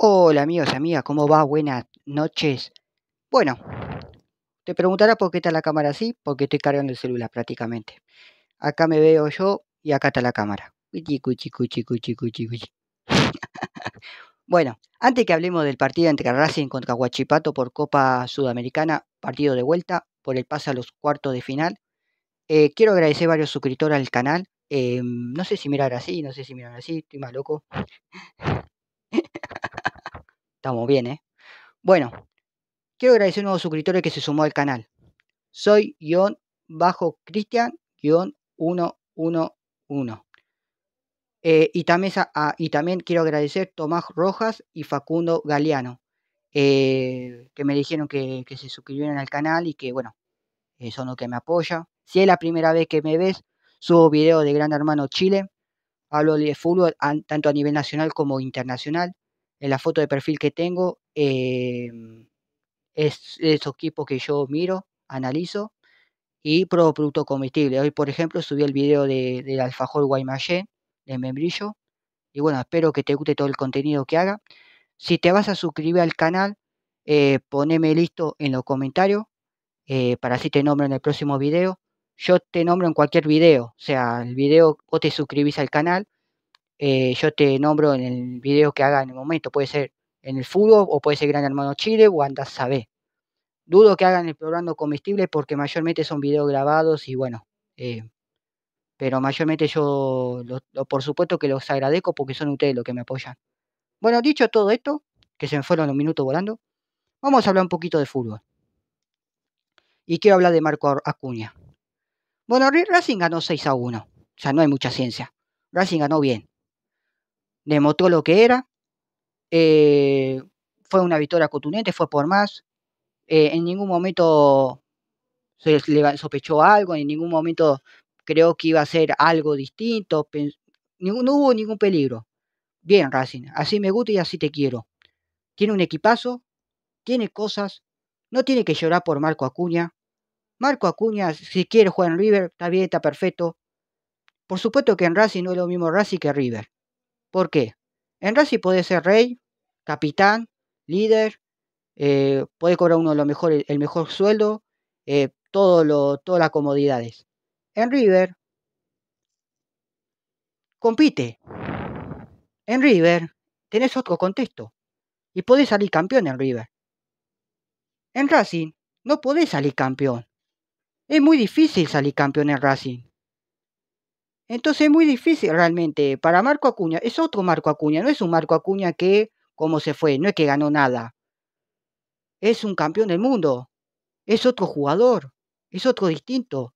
Hola amigos, y amigas, ¿cómo va? Buenas noches. Bueno, te preguntarás por qué está la cámara así, porque estoy cargando el celular prácticamente. Acá me veo yo y acá está la cámara. bueno, antes que hablemos del partido entre Racing contra Huachipato por Copa Sudamericana, partido de vuelta por el paso a los cuartos de final, eh, quiero agradecer a varios suscriptores al canal. Em, no sé si mirar así, no sé si mirar así, estoy más loco. bien, ¿eh? Bueno, quiero agradecer a un nuevo que se sumó al canal. Soy guión bajo Cristian guión 111. Eh, y, también, ah, y también quiero agradecer Tomás Rojas y Facundo Galeano, eh, que me dijeron que, se suscribieran al canal y que, bueno, son los que me apoyan. Si es la primera vez que me ves, subo videos de Gran Hermano Chile, hablo de fútbol tanto a nivel nacional como internacional en la foto de perfil que tengo, eh, es esos equipos que yo miro, analizo y pruebo producto comestibles. Hoy, por ejemplo, subí el video de, del alfajor Guaymallén de membrillo. Y bueno, espero que te guste todo el contenido que haga. Si te vas a suscribir al canal, eh, poneme listo en los comentarios eh, para así te nombro en el próximo video. Yo te nombro en cualquier video, o sea, el video o te suscribís al canal eh, yo te nombro en el video que haga en el momento. Puede ser en el fútbol o puede ser Gran Hermano Chile o andas Sabe. Dudo que hagan el programa comestibles porque mayormente son videos grabados y bueno. Eh, pero mayormente yo, por supuesto que los agradezco porque son ustedes los que me apoyan. Bueno, dicho todo esto, que se me fueron los minutos volando, vamos a hablar un poquito de fútbol. Y quiero hablar de Marco Acuña. Bueno, Racing ganó 6 a 1. O sea, no hay mucha ciencia. Racing ganó bien. Demostró lo que era. Eh, fue una victoria contundente, fue por más. Eh, en ningún momento se le sospechó algo, en ningún momento creo que iba a ser algo distinto. No hubo ningún peligro. Bien, Racing, así me gusta y así te quiero. Tiene un equipazo, tiene cosas, no tiene que llorar por Marco Acuña. Marco Acuña, si quiere jugar en River, está bien, está perfecto. Por supuesto que en Racing no es lo mismo Racing que River. ¿Por qué? En Racing puede ser rey, capitán, líder, eh, puede cobrar uno el mejor sueldo, eh, todo todas las comodidades. En River compite. En River tenés otro contexto y podés salir campeón en River. En Racing no podés salir campeón. Es muy difícil salir campeón en Racing. Entonces es muy difícil realmente. Para Marco Acuña, es otro Marco Acuña, no es un Marco Acuña que, como se fue, no es que ganó nada. Es un campeón del mundo, es otro jugador, es otro distinto.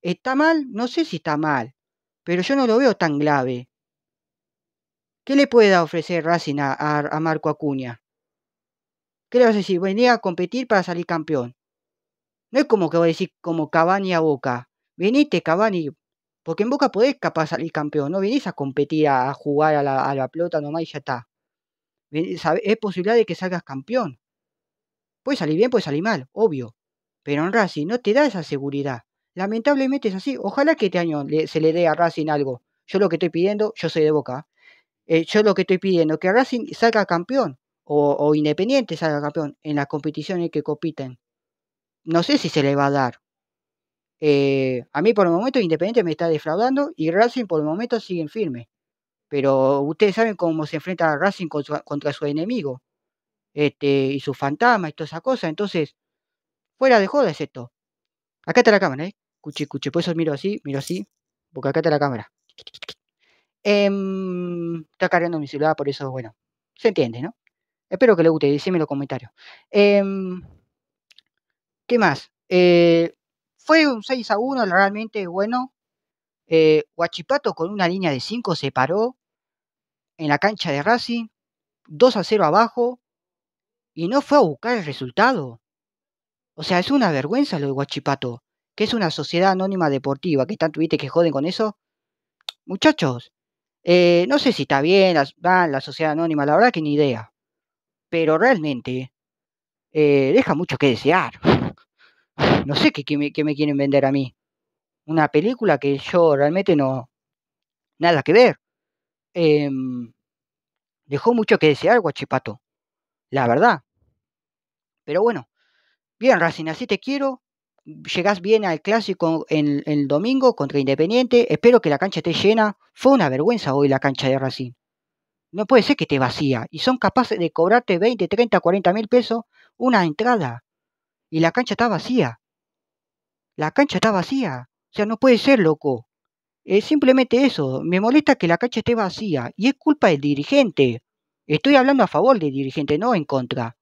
¿Está mal? No sé si está mal, pero yo no lo veo tan grave. ¿Qué le puede ofrecer Racing a, Marco Acuña? ¿Qué le vas a decir? Venía a competir para salir campeón. No es como que voy a decir como Cavani a Boca. Venite, Cavani, porque en Boca podés capaz salir campeón, no venís a competir, a jugar a la, pelota nomás y ya está. Es posibilidad de que salgas campeón. Puede salir bien, puede salir mal, obvio. Pero en Racing no te da esa seguridad. Lamentablemente es así. Ojalá que este año se le dé a Racing algo. Yo lo que estoy pidiendo, yo soy de Boca. Eh, yo lo que estoy pidiendo, que Racing salga campeón. O, o Independiente salga campeón en las competiciones que compiten. No sé si se le va a dar. Eh, a mí por el momento Independiente me está defraudando y Racing por el momento siguen firme. Pero ustedes saben cómo se enfrenta Racing contra su enemigo este, y su fantasma y toda esa cosa. Entonces, fuera de joda es esto. Acá está la cámara, ¿eh? Cuchi, cuchi. Por eso miro así, miro así, porque acá está la cámara. Em, está cargando mi celular, por eso, bueno, se entiende, ¿no? Espero que le guste, decime en los comentarios. Em, ¿Qué más? Eh, fue un 6 a 1 realmente bueno. Eh, Huachipato con una línea de 5 se paró en la cancha de Racing, 2 a 0 abajo, y no fue a buscar el resultado. O sea, es una vergüenza lo de Huachipato, que es una sociedad anónima deportiva, que tanto viste que joden con eso. Muchachos, eh, no sé si está bien la, ah, la, sociedad anónima, la verdad que ni idea. Pero realmente eh, deja mucho que desear no sé qué, me, quieren vender a mí. Una película que yo realmente no... Nada que ver. Em, dejó mucho que desear Guachipato, la verdad. Pero bueno, bien Racing, así te quiero. Llegás bien al clásico en, el domingo contra Independiente. Espero que la cancha esté llena. Fue una vergüenza hoy la cancha de Racing. No puede ser que esté vacía. Y son capaces de cobrarte 20, 30, 40 mil pesos una entrada. Y la cancha está vacía. La cancha está vacía. O sea, no puede ser, loco. Es simplemente eso. Me molesta que la cancha esté vacía. Y es culpa del dirigente. Estoy hablando a favor del dirigente, no en contra.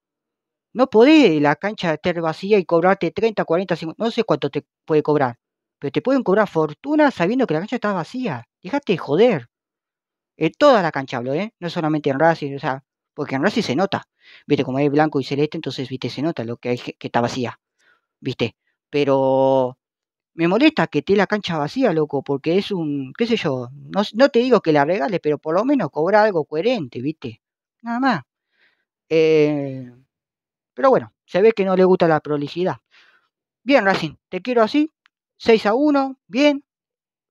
No puede la cancha estar vacía y cobrarte 30, 40, 50, no sé cuánto te puede cobrar. Pero te pueden cobrar fortuna sabiendo que la cancha está vacía. Déjate de joder. En toda la cancha hablo, ¿eh? No solamente en Racing, o sea, porque en Racing se nota. Viste, como hay blanco y celeste, entonces, viste, se nota lo que hay que está vacía. Viste, pero me molesta que esté la cancha vacía, loco, porque es un, qué sé yo, no, te digo que la regales, pero por lo menos cobra algo coherente, ¿viste? Nada más. Eh, pero bueno, se ve que no le gusta la prolijidad. Bien, Racing, te quiero así. 6 a 1, bien.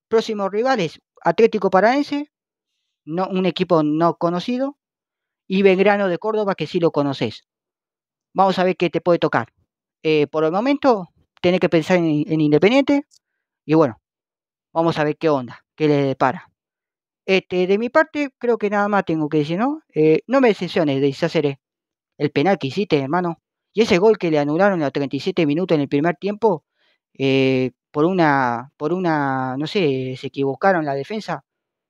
Próximos rivales, Atlético Paranense. no, un equipo no conocido, y Belgrano de Córdoba, que sí lo conoces. Vamos a ver qué te puede tocar. Eh, por el momento, tiene que pensar en, Independiente. Y bueno, vamos a ver qué onda, qué le depara. Este, de mi parte, creo que nada más tengo que decir, ¿no? Eh, no me decepciones, de deshaceré. El penal que hiciste, hermano. Y ese gol que le anularon a 37 minutos en el primer tiempo, eh, por una, por una, no sé, se equivocaron la defensa.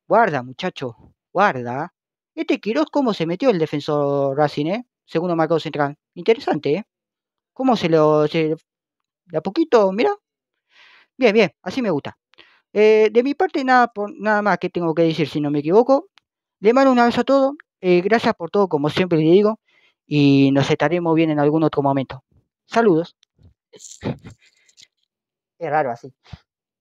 Guarda, muchacho, guarda. Este Quiroz, ¿cómo se metió el defensor Racing, eh? Segundo marcado central. Interesante, ¿eh? ¿Cómo se lo de a poquito, mira. Bien, bien, así me gusta. Eh, de mi parte, nada, nada más que tengo que decir, si no me equivoco. Le mando un abrazo a todos. Eh, gracias por todo, como siempre le digo. Y nos estaremos bien en algún otro momento. Saludos. Es raro así.